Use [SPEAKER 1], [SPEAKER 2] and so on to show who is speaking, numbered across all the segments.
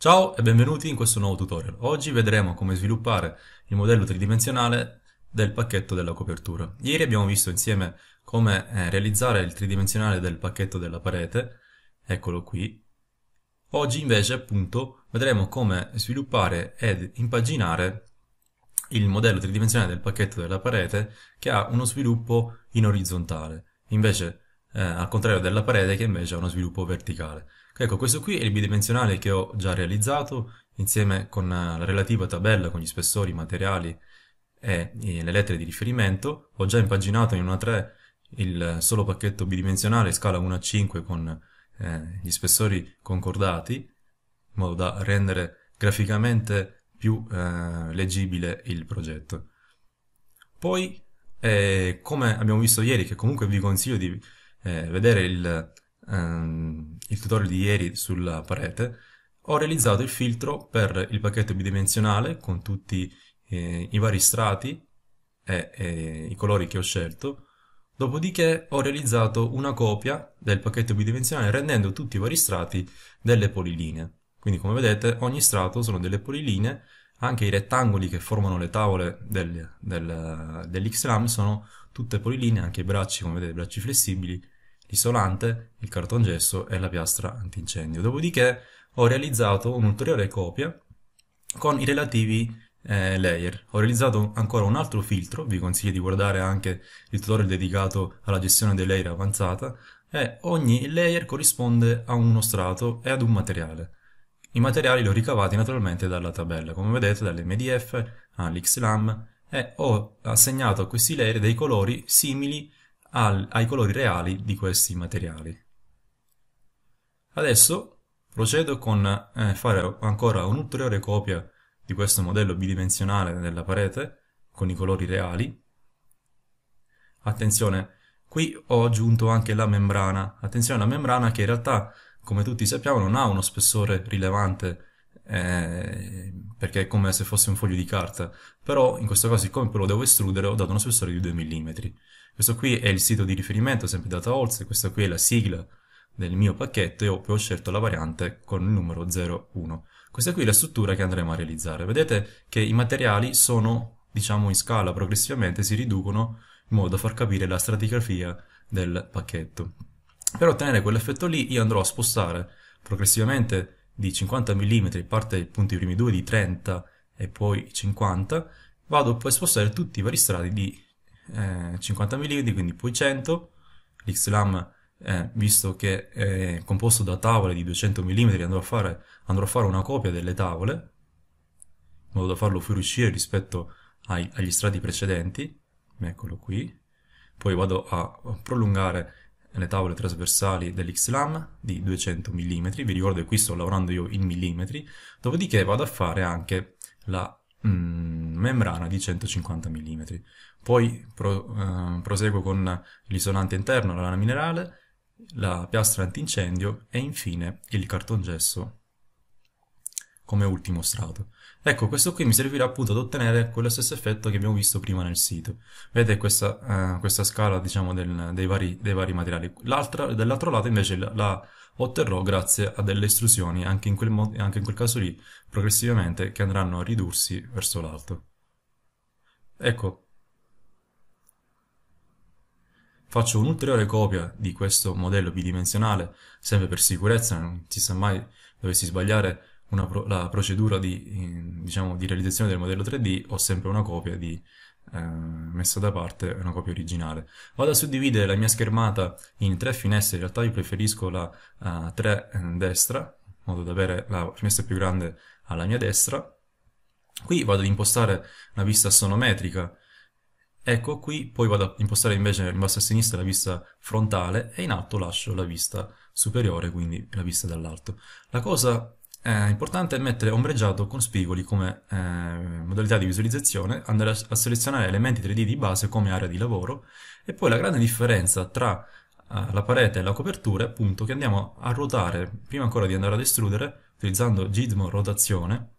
[SPEAKER 1] Ciao e benvenuti in questo nuovo tutorial. Oggi vedremo come sviluppare il modello tridimensionale del pacchetto della copertura. Ieri abbiamo visto insieme come eh, realizzare il tridimensionale del pacchetto della parete, eccolo qui. Oggi invece appunto vedremo come sviluppare ed impaginare il modello tridimensionale del pacchetto della parete che ha uno sviluppo in orizzontale, invece eh, al contrario della parete che invece ha uno sviluppo verticale. Ecco, questo qui è il bidimensionale che ho già realizzato insieme con la relativa tabella con gli spessori, i materiali e le lettere di riferimento. Ho già impaginato in a 3 il solo pacchetto bidimensionale scala 1 a 5 con eh, gli spessori concordati, in modo da rendere graficamente più eh, leggibile il progetto. Poi, eh, come abbiamo visto ieri, che comunque vi consiglio di eh, vedere il ehm, il tutorial di ieri sulla parete, ho realizzato il filtro per il pacchetto bidimensionale con tutti eh, i vari strati e, e i colori che ho scelto, dopodiché ho realizzato una copia del pacchetto bidimensionale rendendo tutti i vari strati delle polilinee. Quindi come vedete ogni strato sono delle polilinee, anche i rettangoli che formano le tavole del, del, dell'XLAM sono tutte polilinee, anche i bracci, come vedete, bracci flessibili, l'isolante, il cartongesso e la piastra antincendio. Dopodiché ho realizzato un'ulteriore copia con i relativi eh, layer. Ho realizzato ancora un altro filtro, vi consiglio di guardare anche il tutorial dedicato alla gestione dei layer avanzata, e ogni layer corrisponde a uno strato e ad un materiale. I materiali li ho ricavati naturalmente dalla tabella, come vedete dall'MDF all'XLAM e ho assegnato a questi layer dei colori simili al, ai colori reali di questi materiali. Adesso procedo con eh, fare ancora un'ulteriore copia di questo modello bidimensionale della parete con i colori reali. Attenzione, qui ho aggiunto anche la membrana. Attenzione, alla membrana che in realtà, come tutti sappiamo, non ha uno spessore rilevante eh, perché è come se fosse un foglio di carta, però in questo caso siccome lo devo estrudere ho dato uno spessore di 2 mm. Questo qui è il sito di riferimento, sempre data Holz, questa qui è la sigla del mio pacchetto e ho, ho scelto la variante con il numero 01. Questa qui è la struttura che andremo a realizzare. Vedete che i materiali sono, diciamo, in scala, progressivamente si riducono in modo da far capire la stratigrafia del pacchetto. Per ottenere quell'effetto lì io andrò a spostare progressivamente di 50 mm, parte appunto i primi due di 30 e poi 50, vado poi a spostare tutti i vari strati di eh, 50 mm, quindi poi 100, l'XLAM eh, visto che è composto da tavole di 200 mm andrò a fare, andrò a fare una copia delle tavole, in modo da farlo fuoriuscire rispetto ai, agli strati precedenti, eccolo qui, poi vado a prolungare le tavole trasversali dell'XLAM di 200 mm, vi ricordo che qui sto lavorando io in millimetri, dopodiché vado a fare anche la mm, membrana di 150 mm. Poi pro, eh, proseguo con l'isolante interno, la lana minerale, la piastra antincendio e infine il cartongesso come ultimo strato. Ecco, questo qui mi servirà appunto ad ottenere quello stesso effetto che abbiamo visto prima nel sito. Vedete questa, eh, questa scala, diciamo, del, dei, vari, dei, vari, materiali. dell'altro lato invece la, la, otterrò grazie a delle estrusioni, anche in, quel anche in quel caso lì, progressivamente, che andranno a ridursi verso l'alto. Ecco. Faccio un'ulteriore copia di questo modello bidimensionale, sempre per sicurezza, non si sa mai dovessi sbagliare pro- la procedura di, diciamo, di, realizzazione del modello 3D ho sempre una copia di, eh, messa da parte, una copia originale. Vado a suddividere la mia schermata in tre finestre, in realtà io preferisco la uh, eh, 3 eh, destra, in modo da avere la finestra più grande alla mia destra. Qui vado ad impostare la vista sonometrica, ecco qui, poi vado a impostare invece in basso a sinistra la vista frontale e in alto lascio la vista superiore, quindi la vista dall'alto. La cosa importante è mettere ombreggiato con spigoli come eh, modalità di visualizzazione, andare a, a, selezionare elementi 3D di base come area di lavoro e poi la grande differenza tra eh, la parete e la copertura è appunto che andiamo a ruotare prima ancora di andare ad estrudere utilizzando gizmo rotazione,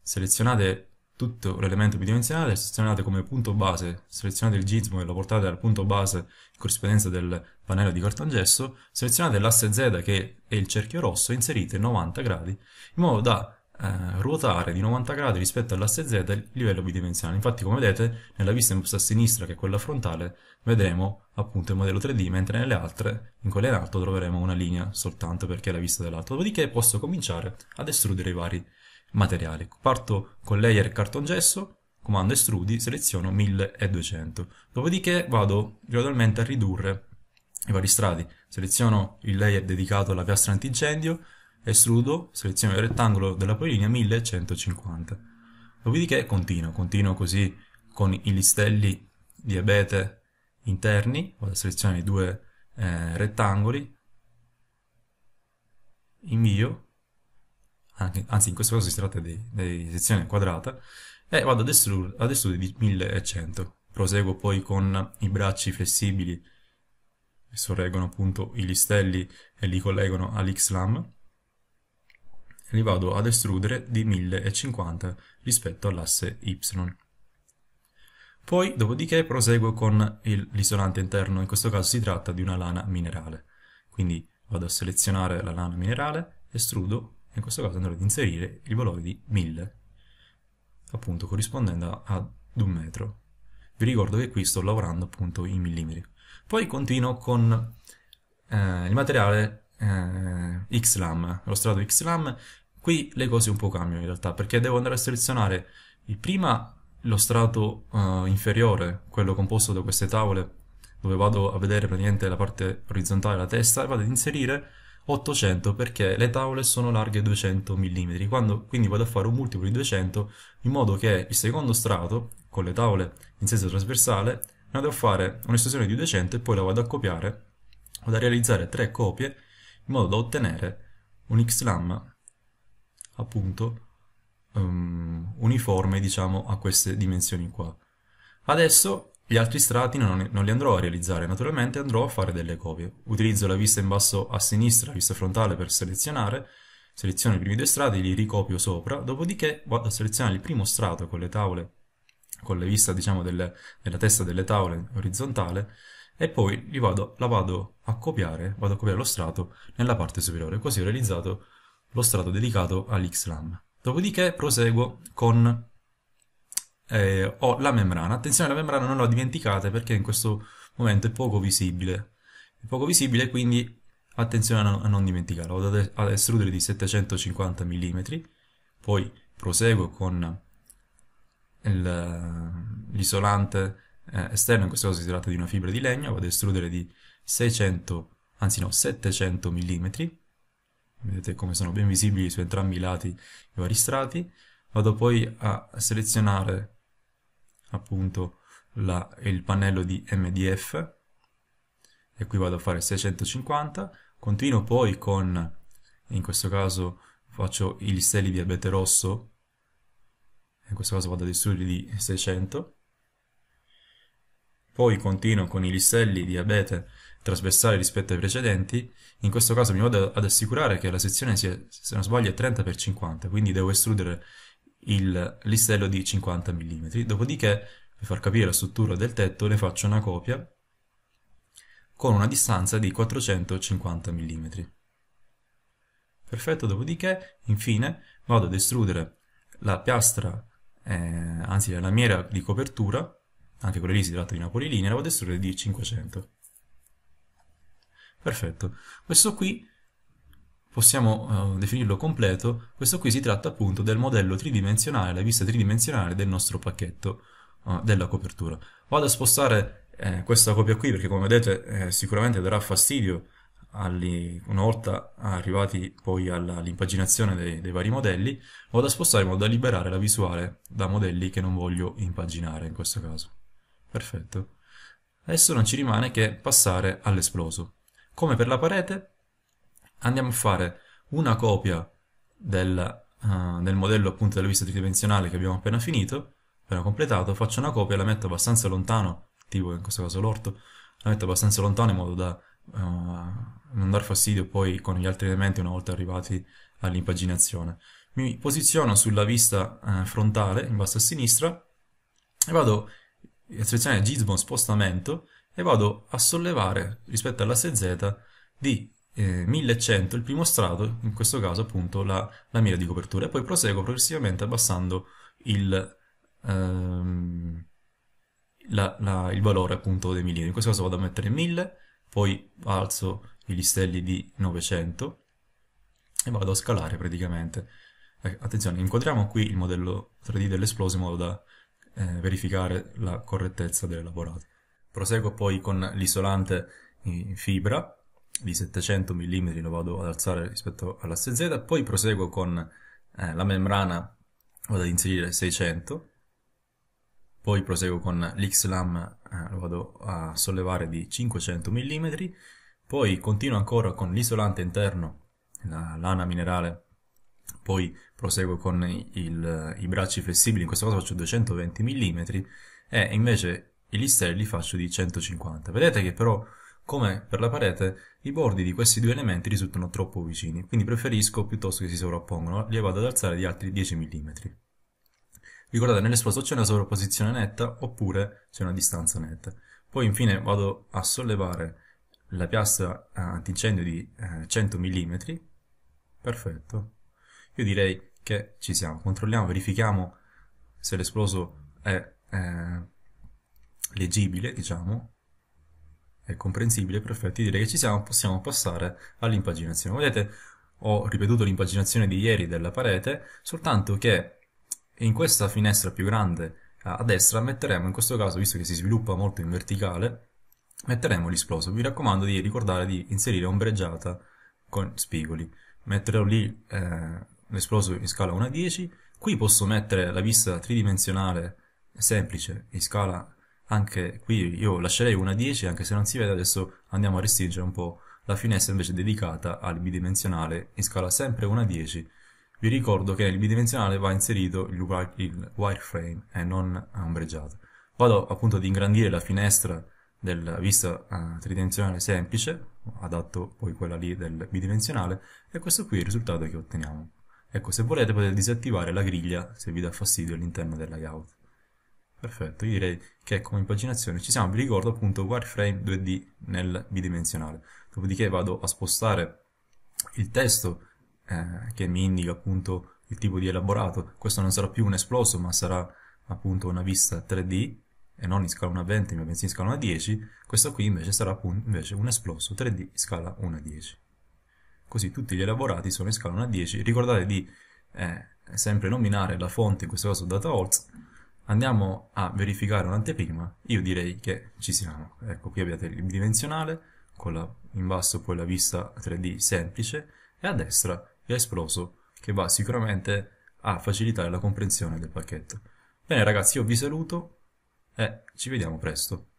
[SPEAKER 1] selezionate tutto l'elemento bidimensionale, selezionate come punto base, selezionate il gizmo e lo portate al punto base in corrispondenza del pannello di cartongesso, selezionate l'asse Z che è il cerchio rosso e inserite 90 gradi in modo da eh, ruotare di 90 gradi rispetto all'asse Z il livello bidimensionale. Infatti come vedete nella vista in a sinistra che è quella frontale vedremo appunto il modello 3D mentre nelle altre, in quelle in alto, troveremo una linea soltanto perché è la vista dell'alto. Dopodiché posso cominciare ad estrudere i vari materiali. Parto con layer cartongesso, comando estrudi, seleziono 1200. Dopodiché vado gradualmente a ridurre i vari strati. Seleziono il layer dedicato alla piastra antincendio, estrudo, seleziono il rettangolo della polilinea 1150. Dopodiché continuo, continuo così con i listelli di abete interni, vado a selezionare i due eh, rettangoli, invio, anche, anzi in questo caso si tratta di, di sezione quadrata, e vado ad estrudere, ad estrudere di 1100. Proseguo poi con i bracci flessibili sorreggono appunto i listelli e li collegano all'XLAM, li vado ad estrudere di 1050 rispetto all'asse Y. Poi, dopodiché, proseguo con l'isolante interno, in questo caso si tratta di una lana minerale. Quindi vado a selezionare la lana minerale, estrudo, e in questo caso andrò ad inserire il valore di 1000, appunto corrispondendo ad un metro. Vi ricordo che qui sto lavorando appunto in millimetri. Poi continuo con eh, il materiale eh, XLAM, lo strato XLAM. Qui le cose un po' cambiano in realtà, perché devo andare a selezionare prima lo strato eh, inferiore, quello composto da queste tavole, dove vado a vedere praticamente la parte orizzontale della testa, e vado ad inserire 800 perché le tavole sono larghe 200 mm, quando, quindi vado a fare un multiplo di 200 in modo che il secondo strato, con le tavole in senso trasversale, ne vado a fare un'estensione di 200 e poi la vado a copiare, vado a realizzare tre copie in modo da ottenere un xlam appunto ehm, uniforme diciamo a queste dimensioni qua. Adesso gli altri strati non, non, li andrò a realizzare, naturalmente andrò a fare delle copie. Utilizzo la vista in basso a sinistra, la vista frontale per selezionare, seleziono i primi due strati, li ricopio sopra, dopodiché vado a selezionare il primo strato con le tavole con la vista diciamo del, della testa delle tavole orizzontale e poi vado, la vado a copiare, vado a copiare lo strato nella parte superiore, così ho realizzato lo strato dedicato all'XLAM. Dopodiché proseguo con eh, ho la membrana. Attenzione, la membrana non la dimenticate perché in questo momento è poco visibile. È poco visibile, quindi attenzione a non dimenticarla. Vado ad estrudere di 750 mm, poi proseguo con il, l'isolante eh, esterno, in questo caso si tratta di una fibra di legno, vado ad estrudere di 600, anzi no, 700 mm, vedete come sono ben visibili su entrambi i lati i vari strati, vado poi a selezionare appunto la, il pannello di MDF e qui vado a fare 650, continuo poi con, in questo caso faccio i listelli di abete rosso in questo caso vado ad studi di 600. Poi continuo con i listelli di abete trasversali rispetto ai precedenti, in questo caso mi vado ad assicurare che la sezione sia, se non sbaglio, 30x50, quindi devo estrudere il listello di 50 mm. Dopodiché, per far capire la struttura del tetto, ne faccio una copia con una distanza di 450 mm. Perfetto, dopodiché, infine, vado ad estrudere la piastra eh, anzi la lamiera di copertura, anche quella lì si tratta di una polilinea, la vado a è di 500. Perfetto. Questo qui possiamo eh, definirlo completo, questo qui si tratta appunto del modello tridimensionale, la vista tridimensionale del nostro pacchetto eh, della copertura. Vado a spostare eh, questa copia qui perché come vedete eh, sicuramente darà fastidio Alli, una volta arrivati poi all'impaginazione dei, dei, vari modelli, vado a spostare in modo da liberare la visuale da modelli che non voglio impaginare in questo caso. Perfetto. Adesso non ci rimane che passare all'esploso. Come per la parete, andiamo a fare una copia del, uh, del modello appunto della vista tridimensionale che abbiamo appena finito, appena completato, faccio una copia, e la metto abbastanza lontano, tipo in questo caso l'orto, la metto abbastanza lontano in modo da uh, non dar fastidio poi con gli altri elementi una volta arrivati all'impaginazione. Mi posiziono sulla vista uh, frontale, in basso a sinistra, e vado a selezionare Gizmo spostamento e vado a sollevare rispetto all'asse Z di eh, 1100 il primo strato, in questo caso appunto la, la mira di copertura, e poi proseguo progressivamente abbassando il, ehm, la, la, il valore appunto dei millimetri. In questo caso vado a mettere 1000 poi alzo i listelli di 900 e vado a scalare praticamente. Eh, attenzione, inquadriamo qui il modello 3D dell'esploso in modo da eh, verificare la correttezza dell'elaborato. Proseguo poi con l'isolante in fibra di 700 mm, lo vado ad alzare rispetto all'asse Z, poi proseguo con eh, la membrana, vado ad inserire 600 mm, poi proseguo con l'Xlam, eh, lo vado a sollevare di 500 mm, poi continuo ancora con l'isolante interno, la lana minerale, poi proseguo con il, i bracci flessibili, in questo caso faccio 220 mm, e invece gli stelli faccio di 150. Vedete che però, come per la parete, i bordi di questi due elementi risultano troppo vicini, quindi preferisco piuttosto che si sovrappongano, li vado ad alzare di altri 10 mm. Ricordate c'è una sovrapposizione netta oppure c'è una distanza netta. Poi infine vado a sollevare la piastra antincendio di 100 eh, mm. Perfetto. Io direi che ci siamo. Controlliamo, verifichiamo se l'esploso è eh, leggibile, diciamo, è comprensibile, perfetto. Io direi che ci siamo, possiamo passare all'impaginazione. Vedete, ho ripetuto l'impaginazione di ieri della parete, soltanto che e in questa finestra più grande a destra metteremo, in questo caso visto che si sviluppa molto in verticale, metteremo l'esploso. Vi raccomando di ricordare di inserire ombreggiata con spigoli. Metterò lì eh, l'esploso in scala 1 a 10. Qui posso mettere la vista tridimensionale semplice in scala anche qui io lascerei 1 a 10 anche se non si vede adesso andiamo a restringere un po' la finestra invece dedicata al bidimensionale in scala sempre 1 a 10 vi ricordo che nel bidimensionale va inserito il wireframe e non ombreggiato. Eh, vado appunto ad ingrandire la finestra della vista eh, tridimensionale semplice, adatto poi quella lì del bidimensionale, e questo qui è il risultato che otteniamo. Ecco, se volete potete disattivare la griglia se vi dà fastidio all'interno del layout. Perfetto, io direi che come impaginazione ci siamo, vi ricordo appunto wireframe 2D nel bidimensionale. Dopodiché vado a spostare il testo eh, che mi indica appunto il tipo di elaborato. Questo non sarà più un esploso, ma sarà appunto una vista 3D e non in scala 1 a 20, ma bensì in scala 1 a 10. Questo qui invece sarà appunto, invece un esploso 3D in scala 1 a 10. Così tutti gli elaborati sono in scala 1 a 10. Ricordate di eh, sempre nominare la fonte, in questo caso DataOrts. Andiamo a verificare un'anteprima. Io direi che ci siamo. Ecco, qui abbiate il bidimensionale, con la, in basso poi la vista 3D semplice, e a destra è esploso, che va sicuramente a facilitare la comprensione del pacchetto. Bene ragazzi, io vi saluto e ci vediamo presto.